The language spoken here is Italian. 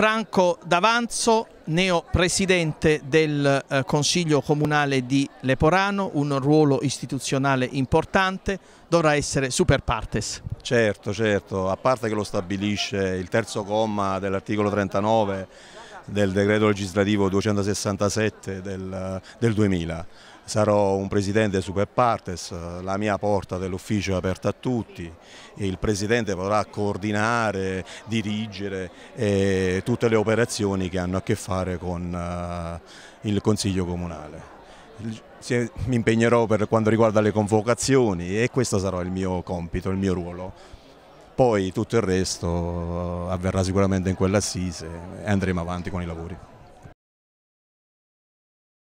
Franco D'Avanzo, neo presidente del eh, Consiglio Comunale di Leporano, un ruolo istituzionale importante, dovrà essere super partes. Certo, certo, a parte che lo stabilisce il terzo comma dell'articolo 39 del decreto legislativo 267 del, del 2000 sarò un presidente super partes, la mia porta dell'ufficio è aperta a tutti, il presidente potrà coordinare, dirigere eh, tutte le operazioni che hanno a che fare con eh, il Consiglio Comunale. Mi impegnerò per quanto riguarda le convocazioni e questo sarà il mio compito, il mio ruolo poi tutto il resto avverrà sicuramente in quell'assise e andremo avanti con i lavori.